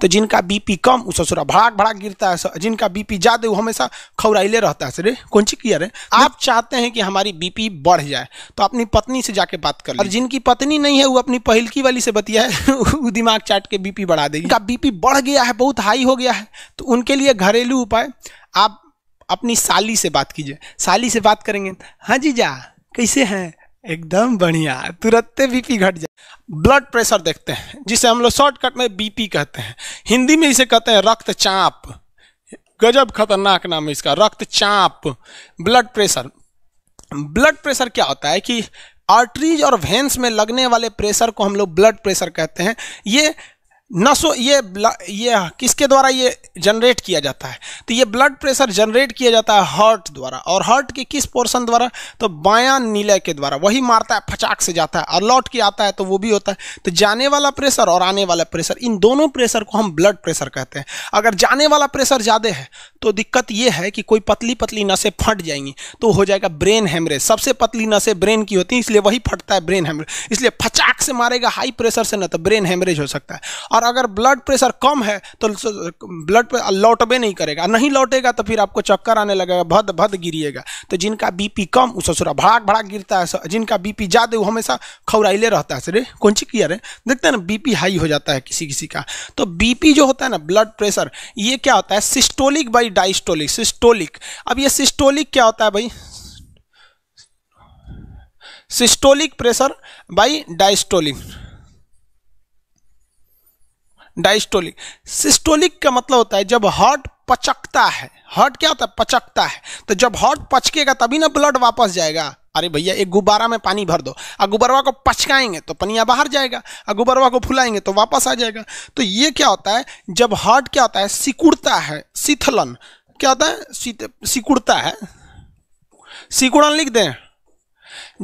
तो जिनका बीपी कम वो ससुर भड़ाक भड़ाक गिरता है जिनका बीपी ज़्यादा वो हमेशा खौराइले रहता है सर कौन सी क्लियर है आप चाहते हैं कि हमारी बीपी बढ़ जाए तो अपनी पत्नी से जाके बात कर और जिनकी पत्नी नहीं है वो अपनी पहलकी वाली से बतिया है वो दिमाग चाट के बीपी बढ़ा देगी उनका बीपी बढ़ गया है बहुत हाई हो गया है तो उनके लिए घरेलू उपाय आप अपनी साली से बात कीजिए साली से बात करेंगे हाँ जी जा कैसे हैं एकदम बढ़िया तुरंत बीपी घट जाए ब्लड प्रेशर देखते हैं जिसे हम लोग शॉर्टकट में बीपी कहते हैं हिंदी में इसे कहते हैं रक्तचाप गजब खतरनाक नाम है इसका रक्तचाप ब्लड प्रेशर ब्लड प्रेशर क्या होता है कि आर्टरीज और वेंस में लगने वाले प्रेशर को हम लोग ब्लड प्रेशर कहते हैं ये नसों ये ये किसके द्वारा ये जनरेट किया जाता है तो ये ब्लड प्रेशर जनरेट किया जाता है हार्ट द्वारा और हार्ट के किस पोर्शन द्वारा तो बायां नीले के द्वारा वही मारता है फचाक से जाता है और लौट के आता है तो वो भी होता है तो जाने वाला प्रेशर और आने वाला प्रेशर इन दोनों प्रेशर को हम ब्लड प्रेशर कहते हैं अगर जाने वाला प्रेशर ज़्यादा है तो दिक्कत ये है कि कोई पतली पतली नशें फट जाएंगी तो हो जाएगा ब्रेन हेमरेज सबसे पतली नशें ब्रेन की होती हैं इसलिए वही फटता है ब्रेन हेमरेज इसलिए फचाक से मारेगा हाई प्रेशर से ना तो ब्रेन हेमरेज हो सकता है और अगर ब्लड प्रेशर कम है तो ब्लड लौटबे नहीं करेगा नहीं लौटेगा तो फिर आपको चक्कर आने लगेगा भद भद गिरिएगा तो जिनका बीपी कम वो ससुरा भड़ाक भड़ाक गिरता है जिनका बीपी ज़्यादा वो हमेशा खौराइले रहता है सर कौन चीज किया रे देखते हैं ना बीपी हाई हो जाता है किसी किसी का तो बीपी जो होता है ना ब्लड प्रेशर ये क्या होता है सिस्टोलिक बाई डाइस्टोलिक सिस्टोलिक अब ये सिस्टोलिक क्या होता है भाई systolic pressure by diastolic diastolic systolic का मतलब होता है जब हार्ट पचकता है हार्ट क्या होता है पचकता है तो जब हार्ट पचकेगा तभी ना ब्लड वापस जाएगा अरे भैया एक गुब्बारा में पानी भर दो और को पचकाएंगे तो पनिया बाहर जाएगा और गुब्बरवा को फुलाएंगे तो वापस आ जाएगा तो ये क्या होता है जब हार्ट क्या होता है सिकुड़ता है शीथलन क्या होता है सिकुड़ता है सिकुड़न लिख दें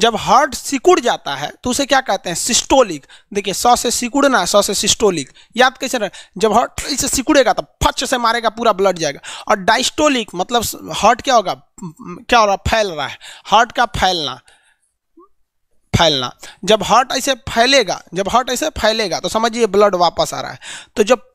जब हार्ट सिकुड़ जाता है तो उसे क्या कहते हैं सिस्टोलिक देखिए सौ से सिकुड़ना सौ से सिस्टोलिक याद कैसे रहे जब हार्ट इसे सिकुड़ेगा तो फच से मारेगा पूरा ब्लड जाएगा और डाइस्टोलिक मतलब हार्ट क्या होगा क्या हो रहा फैल रहा है हार्ट का फैलना फैलना जब हार्ट ऐसे फैलेगा जब हार्ट ऐसे फैलेगा तो समझिए ब्लड वापस आ रहा है तो जब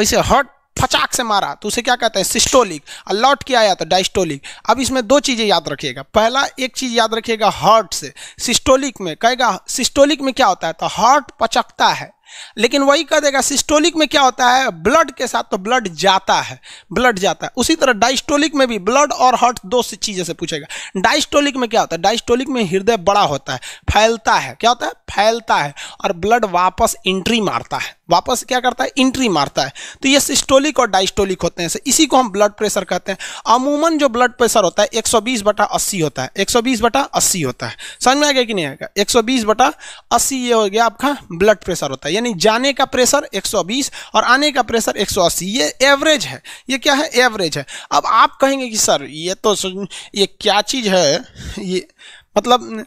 ऐसे हार्ट फचाक से मारा तो उसे क्या कहते हैं सिस्टोलिक अलॉट किया या तो डाइस्टोलिक अब इसमें दो चीज़ें याद रखिएगा पहला एक चीज़ याद रखिएगा हार्ट से सिस्टोलिक में कहेगा सिस्टोलिक में क्या होता है तो हार्ट पचकता है लेकिन वही कह देगा सिस्टोलिक में क्या होता है ब्लड के साथ तो ब्लड जाता है ब्लड जाता है उसी तरह डाइस्टोलिक में भी ब्लड और हार्ट दो चीज़ें से पूछेगा डाइस्टोलिक में क्या होता है डाइस्टोलिक में हृदय बड़ा होता है फैलता है क्या होता है फैलता है और ब्लड वापस इंट्री मारता है वापस क्या करता है इंट्री मारता है तो ये सिस्टोलिक और डाइस्टोलिक होते हैं इसी को हम ब्लड प्रेशर कहते हैं अमूमन जो ब्लड प्रेशर होता है 120 बटा 80 होता है 120 बटा 80 होता है समझ में आ गया कि नहीं आएगा 120 बटा 80 ये हो गया आपका ब्लड प्रेशर होता है यानी जाने का प्रेशर 120 और आने का प्रेशर 180 ये एवरेज है ये क्या है एवरेज है अब आप कहेंगे कि सर ये तो ये क्या चीज़ है ये मतलब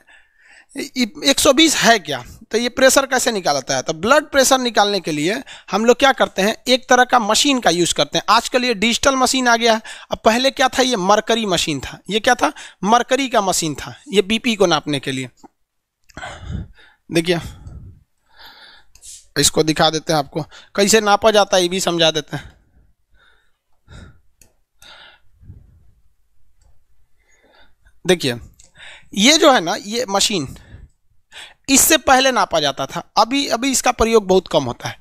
120 है क्या तो ये प्रेशर कैसे निकालता है तो ब्लड प्रेशर निकालने के लिए हम लोग क्या करते हैं एक तरह का मशीन का यूज़ करते हैं आजकल ये डिजिटल मशीन आ गया है अब पहले क्या था ये मरकरी मशीन था ये क्या था मरकरी का मशीन था ये बीपी को नापने के लिए देखिए इसको दिखा देते हैं आपको कैसे नापा जाता है ये भी समझा देते हैं देखिए ये जो है ना ये मशीन इससे पहले नापा जाता था अभी अभी इसका प्रयोग बहुत कम होता है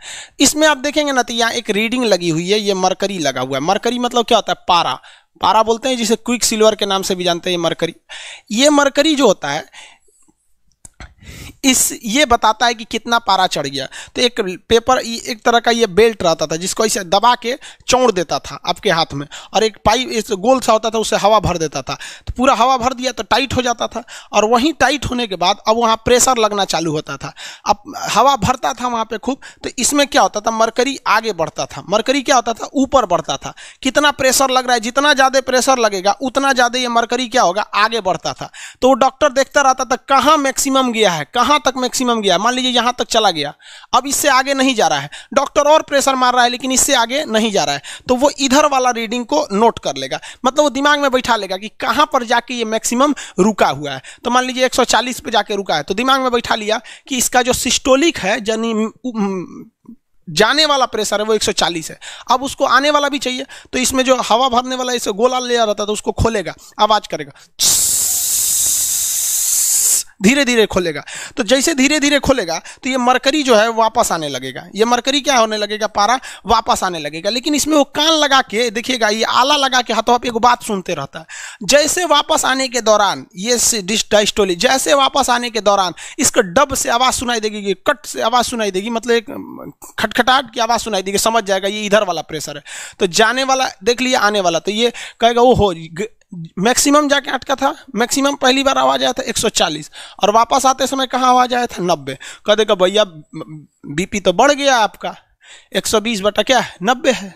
इसमें आप देखेंगे ना तो यहाँ एक रीडिंग लगी हुई है ये मरकरी लगा हुआ है मरकरी मतलब क्या होता है पारा पारा बोलते हैं जिसे क्विक सिल्वर के नाम से भी जानते हैं ये मरकरी ये मरकरी जो होता है इस ये बताता है कि कितना पारा चढ़ गया तो एक पेपर एक तरह का ये बेल्ट रहता था जिसको ऐसे दबा के चौड़ देता था आपके हाथ में और एक पाइप गोल सा होता था उसे हवा भर देता था तो पूरा हवा भर दिया तो टाइट हो जाता था और वहीं टाइट होने के बाद अब वहाँ प्रेशर लगना चालू होता था अब हवा भरता था वहाँ पर खूब तो इसमें क्या होता था मरकरी आगे बढ़ता था मरकरी क्या होता था ऊपर बढ़ता था कितना प्रेशर लग रहा है जितना ज़्यादा प्रेशर लगेगा उतना ज़्यादा ये मरकरी क्या होगा आगे बढ़ता था तो वो डॉक्टर देखता रहता था कहाँ मैक्सिमम गया है कहाँ यहाँ तक मैक्सिमम गया मान लीजिए यहाँ तक चला गया अब इससे आगे नहीं जा रहा है डॉक्टर और प्रेशर मार रहा है लेकिन इससे आगे नहीं जा रहा है तो वो इधर वाला रीडिंग को नोट कर लेगा मतलब वो दिमाग में बैठा लेगा कि कहाँ पर जाके ये मैक्सिमम रुका हुआ है तो मान लीजिए 140 पे जाके रुका है तो दिमाग में बैठा लिया कि इसका जो सिस्टोलिक है यानी जाने वाला प्रेशर है वो 140 है अब उसको आने वाला भी चाहिए तो इसमें जो हवा भरने वाला इसे गोला ले रहा था तो उसको खोलेगा आवाज करेगा धीरे धीरे खोलेगा तो जैसे धीरे धीरे खोलेगा तो ये मरकरी जो है वापस आने लगेगा ये मरकरी क्या होने लगेगा पारा वापस आने लगेगा लेकिन इसमें वो कान लगा के देखिएगा ये आला लगा के हाथों एक बात सुनते रहता है जैसे वापस आने के दौरान ये डाइस्टोली जैसे वापस आने के दौरान इसका डब से आवाज़ सुनाई देगी कट से आवाज़ सुनाई देगी मतलब एक खटखटाट की आवाज़ सुनाई देगी समझ जाएगा ये इधर वाला प्रेशर है तो जाने वाला देख लिया आने वाला तो ये कहेगा वो हो मैक्सिमम जाके अटका था मैक्सिमम पहली बार आवाज आया था 140 और वापस आते समय कहाँ आवाज आया था 90 कह देगा भैया बीपी तो बढ़ गया आपका 120 बटा क्या है नब्बे है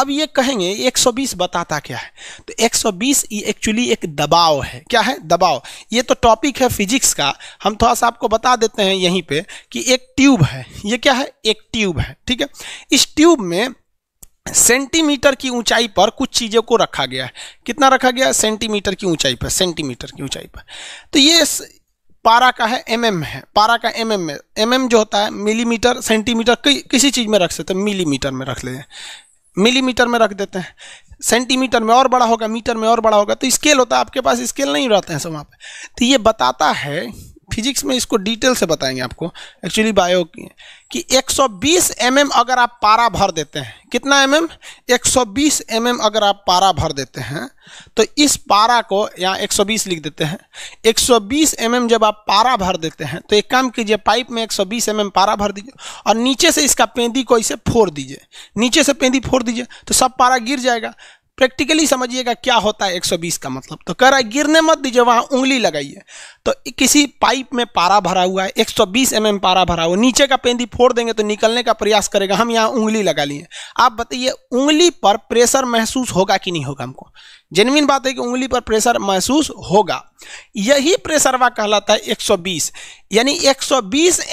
अब ये कहेंगे 120 बताता क्या है तो 120 ये एक्चुअली एक दबाव है क्या है दबाव ये तो टॉपिक है फिजिक्स का हम थोड़ा सा आपको बता देते हैं यहीं पे कि एक ट्यूब है ये क्या है एक ट्यूब है ठीक है इस ट्यूब में सेंटीमीटर की ऊंचाई पर कुछ चीज़ों को रखा गया है कितना रखा गया सेंटीमीटर की ऊंचाई पर सेंटीमीटर की ऊंचाई पर तो ये पारा का है एम mm है पारा का एम mm है एम mm जो होता है मिलीमीटर सेंटीमीटर कि, किसी चीज़ में रख सकते हैं मिलीमीटर में रख लेते हैं मिलीमीटर में रख देते हैं सेंटीमीटर में और बड़ा होगा मीटर में और बड़ा होगा तो स्केल होता है आपके पास स्केल नहीं रहते हैं सब वहाँ पर तो ये बताता है फिजिक्स में इसको डिटेल से बताएंगे आपको एक्चुअली बायो की कि 120 सौ mm अगर आप पारा भर देते हैं कितना एम एम 120 एम mm अगर आप पारा भर देते हैं तो इस पारा को यहाँ 120 लिख देते हैं 120 एम mm जब आप पारा भर देते हैं तो एक काम कीजिए पाइप में 120 एम mm पारा भर दीजिए और नीचे से इसका पेंदी को इसे फोड़ दीजिए नीचे से पेंदी फोड़ दीजिए तो सब पारा गिर जाएगा प्रैक्टिकली समझिएगा क्या होता है 120 का मतलब तो कह रहा है गिरने मत दीजिए वहाँ उंगली लगाइए तो किसी पाइप में पारा भरा हुआ है 120 सौ mm पारा भरा हुआ नीचे का पेंदी फोड़ देंगे तो निकलने का प्रयास करेगा हम यहाँ उंगली लगा लिए आप बताइए उंगली पर प्रेशर महसूस होगा कि नहीं होगा हमको जेनविन बात है कि उंगली पर प्रेशर महसूस होगा यही प्रेशरवा कहलाता है 120 यानी 120 सौ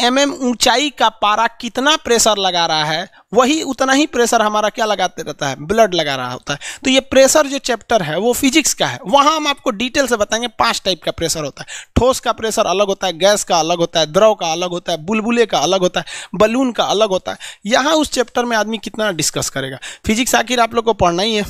mm ऊंचाई का पारा कितना प्रेशर लगा रहा है वही उतना ही प्रेशर हमारा क्या लगाते रहता है ब्लड लगा रहा होता है तो ये प्रेशर जो चैप्टर है वो फिजिक्स का है वहाँ हम आपको डिटेल से बताएंगे पांच टाइप का प्रेशर होता है ठोस का प्रेशर अलग होता है गैस का अलग होता है द्रव का अलग होता है बुलबुले का अलग होता है बलून का अलग होता है यहाँ उस चैप्टर में आदमी कितना डिस्कस करेगा फिजिक्स आखिर आप लोग को पढ़ना ही है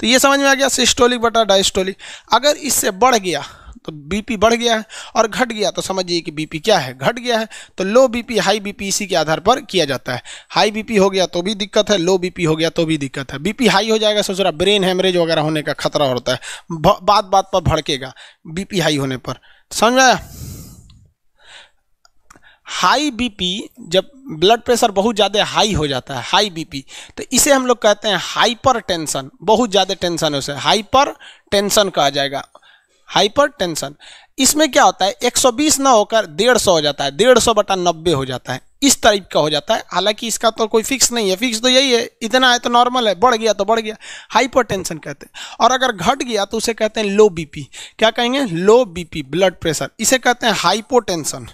तो ये समझ में आ गया सिस्टोलिक बटा डाइस्टोलिक अगर इससे बढ़ गया तो बीपी बढ़ गया है और घट गया तो समझिए कि बीपी क्या है घट गया है तो लो बीपी हाई बीपी इसी के आधार पर किया जाता है हाई बीपी हो गया तो भी दिक्कत है लो बीपी हो गया तो भी दिक्कत है बीपी हाई हो जाएगा सोच रहा ब्रेन हेमरेज वगैरह होने का खतरा होता है बात बात पर भड़केगा बीपी हाई होने पर समझ आया हाई बीपी जब ब्लड प्रेशर बहुत ज़्यादा हाई हो जाता है हाई बीपी तो इसे हम लोग कहते हैं हाइपर टेंशन बहुत ज़्यादा टेंशन है उसे हाइपर टेंशन कहा जाएगा हाइपरटेंशन इसमें क्या होता है 120 ना होकर 150 हो जाता है 150 बटा नब्बे हो जाता है इस टाइप का हो जाता है हालांकि इसका तो कोई फिक्स नहीं है फिक्स तो यही है इतना है तो नॉर्मल है बढ़ गया तो बढ़ गया हाइपरटेंशन कहते हैं और अगर घट गया तो उसे कहते हैं लो बीपी क्या कहेंगे लो बीपी ब्लड प्रेशर इसे कहते हैं हाइपोटेंशन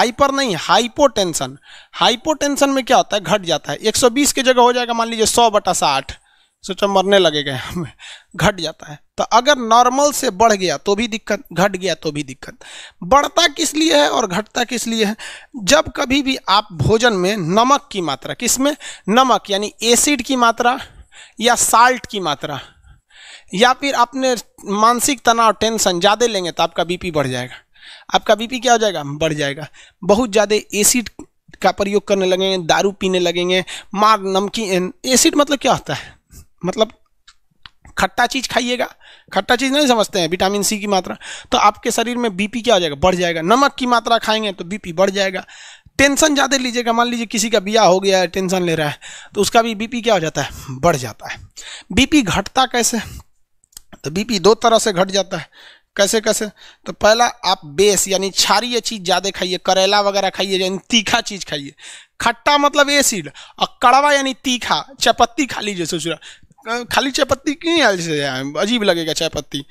हाइपर नहीं हाइपोटेंशन हाइपोटेंशन में क्या होता है घट जाता है 120 की जगह हो जाएगा मान लीजिए सौ बटा साठ सोचो मरने लगेगा घट जाता है तो अगर नॉर्मल से बढ़ गया तो भी दिक्कत घट गया तो भी दिक्कत बढ़ता किस लिए है और घटता किस लिए है जब कभी भी आप भोजन में नमक की मात्रा किस में नमक यानी एसिड की मात्रा या साल्ट की मात्रा या फिर आपने मानसिक तनाव टेंशन ज़्यादा लेंगे तो आपका बीपी बढ़ जाएगा आपका बीपी क्या हो जाएगा बढ़ जाएगा बहुत ज़्यादा एसिड का प्रयोग करने लगेंगे दारू पीने लगेंगे मार नमकीन एसिड मतलब क्या होता है मतलब खट्टा चीज़ खाइएगा खट्टा चीज़ नहीं समझते हैं विटामिन सी की मात्रा तो आपके शरीर में बीपी क्या हो जाएगा बढ़ जाएगा नमक की मात्रा खाएंगे तो बीपी बढ़ जाएगा टेंशन ज़्यादा लीजिएगा मान लीजिए किसी का बिया हो गया है टेंशन ले रहा है तो उसका भी बीपी क्या हो जाता है बढ़ जाता है बीपी घटता कैसे तो बीपी दो तरह से घट जाता है कैसे कैसे तो पहला आप बेस यानी क्षारिय चीज़ ज़्यादा खाइए करेला वगैरह खाइए यानी तीखा चीज़ खाइए खट्टा मतलब एसिड और कड़वा यानी तीखा चपत्ती खा लीजिए सोच रहा खाली चाय पत्ती क्यों यार से अजीब लगेगा चाय पत्ती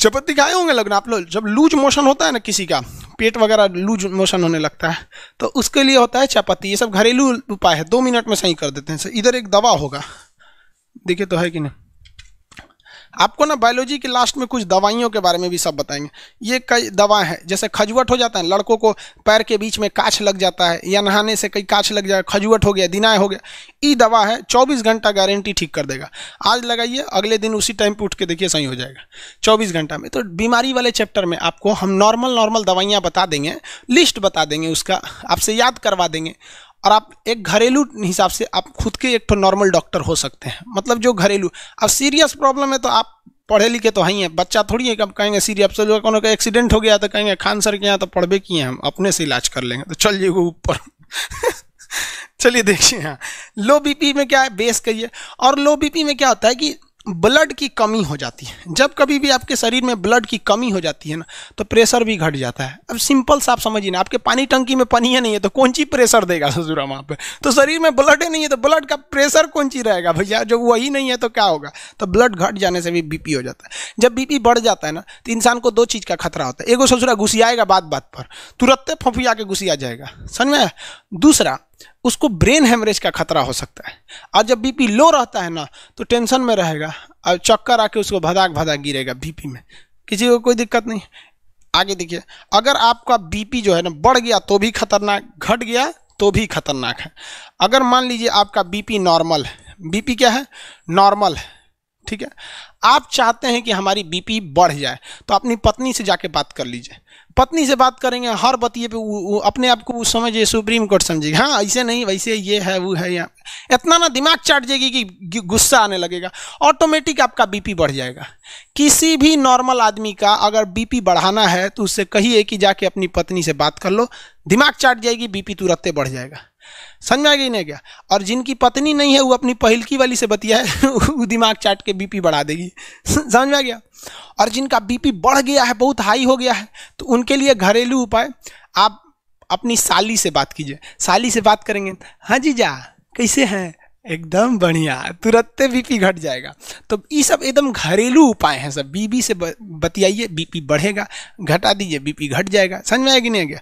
चाय पत्ती खाए होंगे लगना आप लोग जब लूज मोशन होता है ना किसी का पेट वगैरह लूज मोशन होने लगता है तो उसके लिए होता है चाय पत्ती ये सब घरेलू उपाय है दो मिनट में सही कर देते हैं इधर एक दवा होगा देखिए तो है कि नहीं आपको ना बायोलॉजी के लास्ट में कुछ दवाइयों के बारे में भी सब बताएंगे ये कई दवा है जैसे खजुवट हो जाता है लड़कों को पैर के बीच में काछ लग जाता है या नहाने से कई काछ लग जाए खजुवट हो गया दिनाए हो गया ई दवा है चौबीस घंटा गारंटी ठीक कर देगा आज लगाइए अगले दिन उसी टाइम पर उठ के देखिए सही हो जाएगा चौबीस घंटा में तो बीमारी वाले चैप्टर में आपको हम नॉर्मल नॉर्मल दवाइयाँ बता देंगे लिस्ट बता देंगे उसका आपसे याद करवा देंगे और आप एक घरेलू हिसाब से आप खुद के एक तो नॉर्मल डॉक्टर हो सकते हैं मतलब जो घरेलू अब सीरियस प्रॉब्लम है तो आप पढ़े लिखे तो हैं बच्चा थोड़ी है अब कहेंगे सीरियस तो को जो एक्सीडेंट हो गया तो कहेंगे खान सर के यहाँ तो पढ़बे किए हम अपने से इलाज कर लेंगे तो चल जाइए ऊपर चलिए देखिए यहाँ लो बीपी में क्या है बेस कहिए और लो बीपी में क्या होता है कि ब्लड की कमी हो जाती है जब कभी भी आपके शरीर में ब्लड की कमी हो जाती है ना तो प्रेशर भी घट जाता है अब सिंपल सा आप समझिए ना आपके पानी टंकी में पानी है नहीं है तो कौन सी प्रेशर देगा ससुरा वहाँ पे तो शरीर में ब्लड ही नहीं है तो ब्लड का प्रेशर कौन सी रहेगा भैया जब वही नहीं है तो क्या होगा तो ब्लड घट जाने से भी बीपी हो जाता है जब बीपी बढ़ जाता है ना तो इंसान को दो चीज़ का खतरा होता है एगो ससुरा घुसियाएगा बात बात पर तुरंत फंफिया के घुसिया जाएगा समझ में दूसरा उसको ब्रेन हेमरेज का खतरा हो सकता है और जब बीपी लो रहता है ना तो टेंशन में रहेगा और चक्कर आके उसको भदाक भदाक गिरेगा बीपी में किसी को कोई दिक्कत नहीं आगे देखिए अगर आपका बीपी जो है ना बढ़ गया तो भी खतरनाक घट गया तो भी खतरनाक है अगर मान लीजिए आपका बीपी नॉर्मल है बीपी क्या है नॉर्मल है ठीक है आप चाहते हैं कि हमारी बीपी बढ़ जाए तो अपनी पत्नी से जाके बात कर लीजिए पत्नी से बात करेंगे हर बतिए पे अपने आप को उस समय सुप्रीम कोर्ट समझेगी हाँ ऐसे नहीं वैसे ये है वो है यहाँ इतना ना दिमाग चाट जाएगी कि गुस्सा आने लगेगा ऑटोमेटिक आपका बीपी बढ़ जाएगा किसी भी नॉर्मल आदमी का अगर बीपी बढ़ाना है तो उससे कहिए कि जाके अपनी पत्नी से बात कर लो दिमाग चाट जाएगी बीपी तुरंत बढ़ जाएगा समझ में आ गई नहीं क्या और जिनकी पत्नी नहीं है वो अपनी पहलकी वाली से बतिया है वो दिमाग चाट के बीपी बढ़ा देगी समझ में आ गया और जिनका बीपी बढ़ गया है बहुत हाई हो गया है तो उनके लिए घरेलू उपाय आप अपनी साली से बात कीजिए साली से बात करेंगे हाँ जी जा कैसे हैं एकदम बढ़िया तुरंत बीपी घट जाएगा तो ये सब एकदम घरेलू उपाय हैं सब बीबी से बतियाइए बीपी बढ़ेगा घटा दीजिए बीपी घट जाएगा समझ में आएगी नहीं आ गया